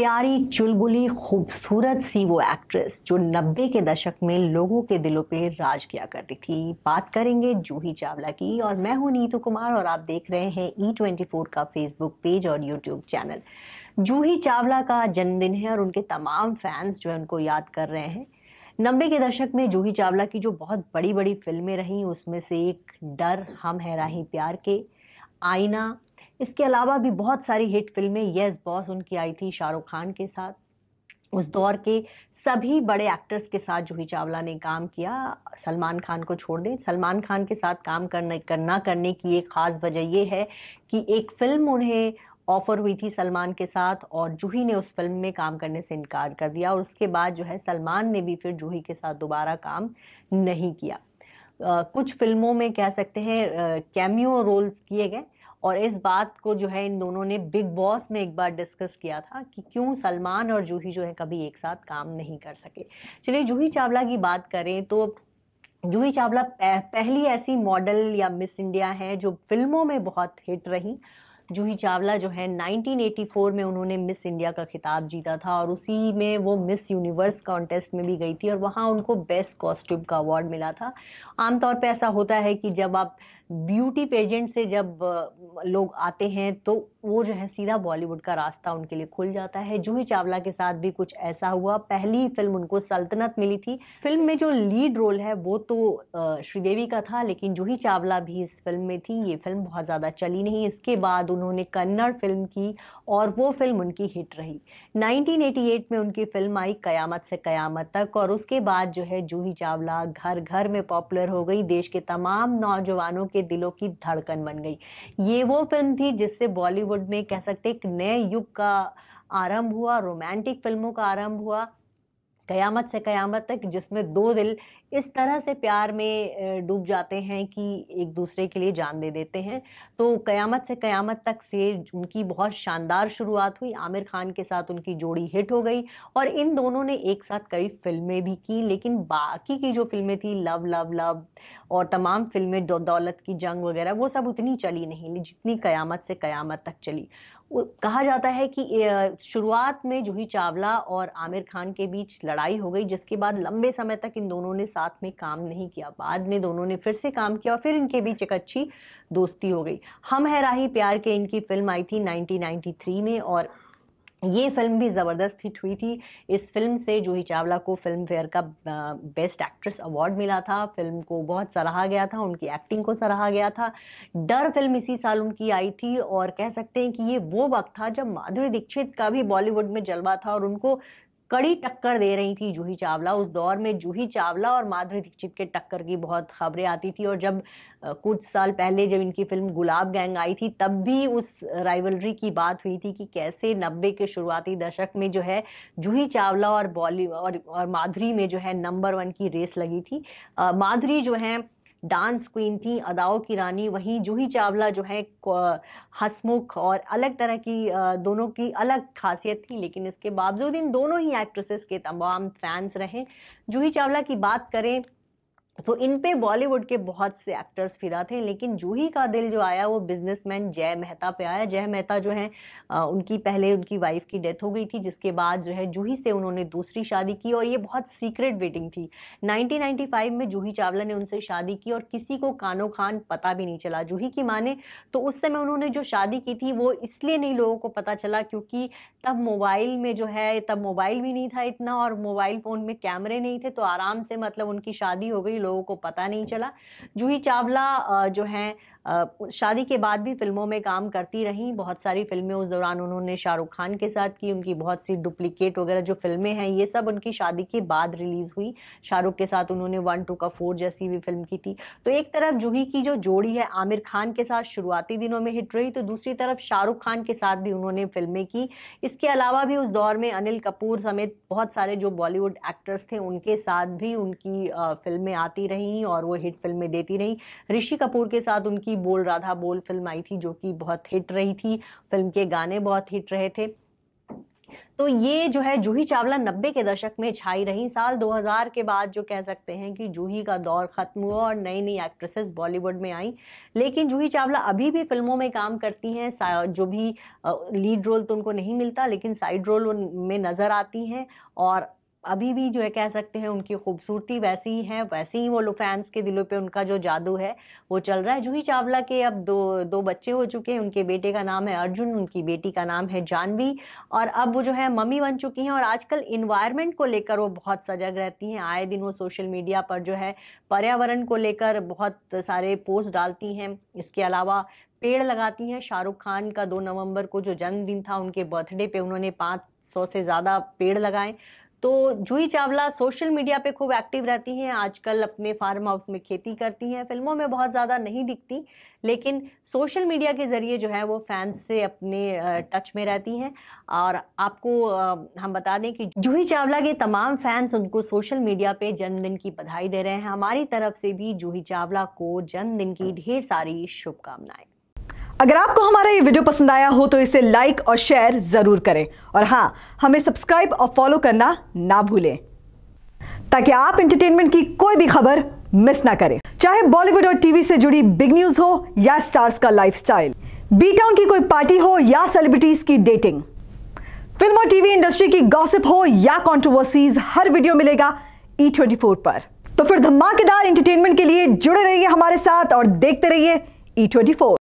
प्यारी चुलबुली खूबसूरत सी वो एक्ट्रेस जो नब्बे के दशक में लोगों के दिलों पे राज किया करती थी बात करेंगे जूही चावला की और मैं हूँ नीतू कुमार और आप देख रहे हैं ई ट्वेंटी फोर का फेसबुक पेज और यूट्यूब चैनल जूही चावला का जन्मदिन है और उनके तमाम फैंस जो है उनको याद कर रहे हैं नब्बे के दशक में जूही चावला की जो बहुत बड़ी बड़ी फिल्में रहीं उसमें से एक डर हम हैराही प्यार के आईना इसके अलावा भी बहुत सारी हिट फिल्में यस बॉस उनकी आई थी शाहरुख खान के साथ उस दौर के सभी बड़े एक्टर्स के साथ जूही चावला ने काम किया सलमान खान को छोड़ दें सलमान खान के साथ काम करने करना करने की एक ख़ास वजह यह है कि एक फ़िल्म उन्हें ऑफ़र हुई थी सलमान के साथ और जूही ने उस फिल्म में काम करने से इनकार कर दिया और उसके बाद जो है सलमान ने भी फिर जूही के साथ दोबारा काम नहीं किया कुछ फिल्मों में कह सकते हैं कैमियो रोल्स किए गए और इस बात को जो है इन दोनों ने बिग बॉस में एक बार डिस्कस किया था कि क्यों सलमान और जूही जो है कभी एक साथ काम नहीं कर सके चलिए जूही चावला की बात करें तो जूही चावला पहली ऐसी मॉडल या मिस इंडिया है जो फिल्मों में बहुत हिट रही जूही चावला जो है 1984 में उन्होंने मिस इंडिया का खिताब जीता था और उसी में वो मिस यूनिवर्स कॉन्टेस्ट में भी गई थी और वहाँ उनको बेस्ट कॉस्ट्यूम का अवार्ड मिला था आमतौर पर ऐसा होता है कि जब आप ब्यूटी पेजेंट से जब लोग आते हैं तो वो जो है सीधा बॉलीवुड का रास्ता उनके लिए खुल जाता है जूही चावला के साथ भी कुछ ऐसा हुआ पहली फिल्म उनको सल्तनत मिली थी फिल्म में जो लीड रोल है वो तो श्रीदेवी का था लेकिन जूही चावला भी इस फिल्म में थी ये फिल्म बहुत ज़्यादा चली नहीं इसके बाद उन्होंने कन्नड़ फिल्म की और वो फिल्म उनकी हिट रही नाइनटीन में उनकी फिल्म आई कयामत से कयामत तक और उसके बाद जो है जूही चावला घर घर में पॉपुलर हो गई देश के तमाम नौजवानों के सबके दिलों की धड़कन बन गई ये वो फिल्म थी जिससे बॉलीवुड में कह सकते एक नए युग का आरंभ हुआ रोमांटिक फिल्मों का आरंभ हुआ क़यामत से क़यामत तक जिसमें दो दिल इस तरह से प्यार में डूब जाते हैं कि एक दूसरे के लिए जान दे देते हैं तो क़यामत से क़यामत तक से उनकी बहुत शानदार शुरुआत हुई आमिर खान के साथ उनकी जोड़ी हिट हो गई और इन दोनों ने एक साथ कई फिल्में भी की लेकिन बाकी की जो फिल्में थी लव लव लव और तमाम फिल्में दौलत की जंग वगैरह वो सब उतनी चली नहीं जितनी क़यामत से क़यामत तक चली कहा जाता है कि शुरुआत में जूही चावला और आमिर खान के बीच लड़ाई हो गई जिसके बाद लंबे समय तक इन दोनों ने साथ में काम नहीं किया बाद में दोनों ने फिर से काम किया और फिर इनके बीच एक अच्छी दोस्ती हो गई हम है राही प्यार के इनकी फिल्म आई थी 1993 में और ये फिल्म भी ज़बरदस्त हिट हुई थी इस फिल्म से जूही चावला को फिल्म फेयर का बेस्ट एक्ट्रेस अवार्ड मिला था फिल्म को बहुत सराहा गया था उनकी एक्टिंग को सराहा गया था डर फिल्म इसी साल उनकी आई थी और कह सकते हैं कि ये वो वक्त था जब माधुरी दीक्षित का भी बॉलीवुड में जलवा था और उनको कड़ी टक्कर दे रही थी जूही चावला उस दौर में जूही चावला और माधुरी दीक्षित के टक्कर की बहुत खबरें आती थी और जब कुछ साल पहले जब इनकी फिल्म गुलाब गैंग आई थी तब भी उस राइवलरी की बात हुई थी कि कैसे नब्बे के शुरुआती दशक में जो है जूही चावला और बॉली और, और माधुरी में जो है नंबर वन की रेस लगी थी माधुरी जो है डांस क्वीन थी अदाओं की रानी वहीं जूही चावला जो है हसमुख और अलग तरह की दोनों की अलग खासियत थी लेकिन इसके बावजूद इन दोनों ही एक्ट्रेसेस के तमाम फैंस रहे जूही चावला की बात करें तो इन पे बॉलीवुड के बहुत से एक्टर्स फिदा थे लेकिन जूही का दिल जो आया वो बिजनेसमैन जय मेहता पे आया जय मेहता जो है उनकी पहले उनकी वाइफ की डेथ हो गई थी जिसके बाद जो है जूही से उन्होंने दूसरी शादी की और ये बहुत सीक्रेट वेडिंग थी 1995 में जूही चावला ने उनसे शादी की और किसी को कानो खान पता भी नहीं चला जूही की माने तो उस समय उन्होंने जो शादी की थी वो इसलिए नहीं लोगों को पता चला क्योंकि तब मोबाइल में जो है तब मोबाइल भी नहीं था इतना और मोबाइल फ़ोन में कैमरे नहीं थे तो आराम से मतलब उनकी शादी हो गई लोगों को पता नहीं चला जूही चावला जो हैं शादी के बाद भी फिल्मों में काम करती रहीं बहुत सारी फिल्में उस दौरान उन्होंने शाहरुख खान के साथ की उनकी बहुत सी डुप्लिकेट वगैरह जो फिल्में हैं ये सब उनकी शादी के बाद रिलीज़ हुई शाहरुख के साथ उन्होंने वन टू का फोर जैसी भी फिल्म की थी तो एक तरफ जूही की जो जोड़ी है आमिर खान के साथ शुरुआती दिनों में हिट रही तो दूसरी तरफ शाहरुख खान के साथ भी उन्होंने फिल्में की इसके अलावा भी उस दौर में अनिल कपूर समेत बहुत सारे जो बॉलीवुड एक्टर्स थे उनके साथ भी उनकी फिल्में आती रहीं और वो हिट फिल्में देती रहीं ऋषि कपूर के साथ उनकी की बोल राधा बोल फिल्म आई थी जो कि बहुत हिट रही थी फिल्म के गाने बहुत हिट रहे थे तो ये जो है जूही चावला नब्बे के दशक में छाई रही साल 2000 के बाद जो कह सकते हैं कि जूही का दौर ख़त्म हुआ और नई नई एक्ट्रेसेस बॉलीवुड में आई लेकिन जूही चावला अभी भी फिल्मों में काम करती हैं जो भी लीड रोल तो उनको नहीं मिलता लेकिन साइड रोल में नज़र आती हैं और अभी भी जो है कह सकते हैं उनकी खूबसूरती वैसी ही है वैसे ही वो फैंस के दिलों पे उनका जो जादू है वो चल रहा है जूही चावला के अब दो दो बच्चे हो चुके हैं उनके बेटे का नाम है अर्जुन उनकी बेटी का नाम है जानवी और अब वो जो है मम्मी बन चुकी हैं और आजकल इन्वायरमेंट को लेकर वो बहुत सजग रहती हैं आए दिन वो सोशल मीडिया पर जो है पर्यावरण को लेकर बहुत सारे पोस्ट डालती हैं इसके अलावा पेड़ लगाती हैं शाहरुख खान का दो नवंबर को जो जन्मदिन था उनके बर्थडे पे उन्होंने पाँच सौ से ज़्यादा पेड़ लगाए तो जूही चावला सोशल मीडिया पे खूब एक्टिव रहती हैं आजकल अपने फार्म हाउस में खेती करती हैं फिल्मों में बहुत ज़्यादा नहीं दिखती लेकिन सोशल मीडिया के ज़रिए जो है वो फैंस से अपने टच में रहती हैं और आपको हम बता दें कि जूही चावला के तमाम फैंस उनको सोशल मीडिया पे जन्मदिन की बधाई दे रहे हैं हमारी तरफ से भी जूही चावला को जन्मदिन की ढेर सारी शुभकामनाएं अगर आपको हमारा ये वीडियो पसंद आया हो तो इसे लाइक और शेयर ज़रूर करें और हाँ हमें सब्सक्राइब और फॉलो करना ना भूलें ताकि आप इंटरटेनमेंट की कोई भी खबर मिस ना करें चाहे बॉलीवुड और टीवी से जुड़ी बिग न्यूज़ हो या स्टार्स का लाइफस्टाइल बी टाउन की कोई पार्टी हो या सेलिब्रिटीज़ की डेटिंग फिल्म और टीवी इंडस्ट्री की गॉसिप हो या कॉन्ट्रोवर्सीज हर वीडियो मिलेगा ई ट्वेंटी फोर पर तो फिर धमाकेदार एंटरटेनमेंट के लिए जुड़े रहिए हमारे साथ और देखते रहिए ई ट्वेंटी फोर